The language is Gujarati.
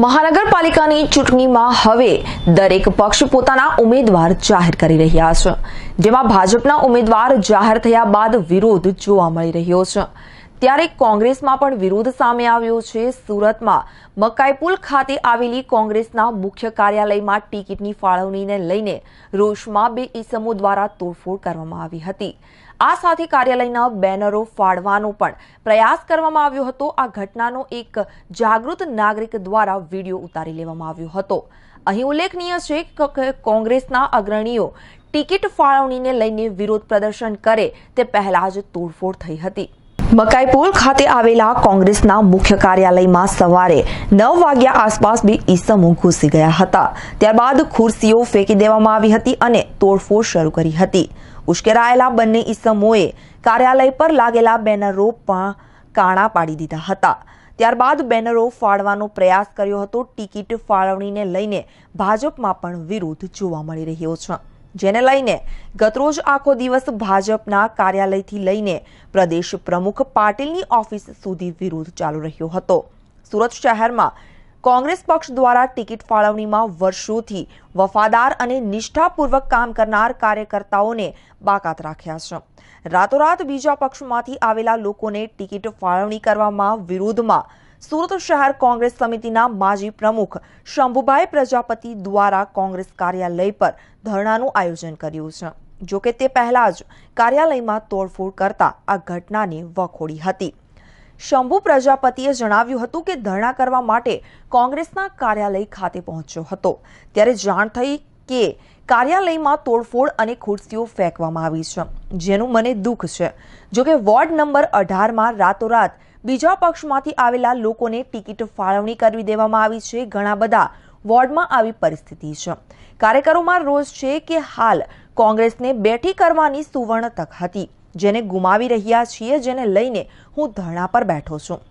મહાનગરપાલિકાની ચૂંટણીમાં હવે દરેક પક્ષ પોતાના ઉમેદવાર જાહેર કરી રહ્યા છે જેમાં ભાજપના ઉમેદવાર જાહેર થયા બાદ વિરોધ જોવા મળી રહ્યો છે ત્યારે કોંગ્રેસમાં પણ વિરોધ સામે આવ્યો છે સુરતમાં મકાઈપુલ ખાતે આવેલી કોંગ્રેસના મુખ્ય કાર્યાલયમાં ટિકિટની ફાળવણીને લઈને રોષમાં બે ઈસમો દ્વારા તોડફોડ કરવામાં આવી હતી આ સાથે કાર્યાલયના બેનરો ફાડવાનો પણ પ્રયાસ કરવામાં આવ્યો હતો આ ઘટનાનો એક જાગૃત નાગરિક દ્વારા વિડીયો ઉતારી લેવામાં આવ્યો હતો અહીં ઉલ્લેખનીય છે કે કોંગ્રેસના અગ્રણીઓ ટિકિટ ફાળવણીને લઈને વિરોધ પ્રદર્શન કરે તે પહેલાં જ તોડફોડ થઈ હતી મકાઈપુર ખાતે આવેલા કોંગ્રેસના મુખ્ય કાર્યાલયમાં સવારે નવ વાગ્યા આસપાસ બે ઈસમો ઘૂસી ગયા હતા ત્યારબાદ ખુરશીઓ ફેંકી દેવામાં આવી હતી અને તોડફોડ શરૂ કરી હતી ઉશ્કેરાયેલા બંને ઈસમોએ કાર્યાલય પર લાગેલા બેનરો પણ કાણા પાડી દીધા હતા ત્યારબાદ બેનરો ફાળવાનો પ્રયાસ કર્યો હતો ટિકિટ ફાળવણીને લઈને ભાજપમાં પણ વિરોધ જોવા મળી રહ્યો છે જેને લઈને ગતરોજ આખો દિવસ ભાજપના કાર્યાલયથી લઈને પ્રદેશ પ્રમુખ પાટીલની ઓફિસ સુધી વિરોધ ચાલુ રહ્યો હતો સુરત શહેરમાં કોંગ્રેસ પક્ષ દ્વારા ટિકિટ ફાળવણીમાં વર્ષોથી વફાદાર અને નિષ્ઠાપૂર્વક કામ કરનાર કાર્યકર્તાઓને બાકાત રાખ્યા છે રાતોરાત બીજા પક્ષમાંથી આવેલા લોકોને ટિકિટ ફાળવણી કરવામાં વિરોધમાં સુરત શહેર કોંગ્રેસ સમિતિના માજી પ્રમુખ શંભુભાઈ પ્રજાપતિ દ્વારા કોંગ્રેસ કાર્યાલય પર ધરણાનું આયોજન કર્યું છે જોકે તે પહેલા જ કાર્યાલયમાં તોડફોડ કરતા આ ઘટનાની વખોડી હતી શંભુ પ્રજાપતિએ જણાવ્યું હતું કે ધરણા કરવા માટે કોંગ્રેસના કાર્યાલય ખાતે પહોંચ્યો હતો ત્યારે જાણ થઈ કે કાર્યાલયમાં તોડફોડ અને ખુરશીઓ ફેંકવામાં આવી છે જેનું મને દુઃખ છે જોકે વોર્ડ નંબર અઢારમાં રાતોરાત બીજા પક્ષમાંથી આવેલા લોકોને ટિકિટ ફાળવણી કરવી દેવામાં આવી છે ઘણા બધા વોર્ડમાં આવી પરિસ્થિતિ છે કાર્યકરોમાં રોષ છે કે હાલ કોંગ્રેસને બેઠી કરવાની સુવર્ણ તક હતી જેને ગુમાવી રહ્યા છીએ જેને લઈને હું ધરણા પર બેઠો છું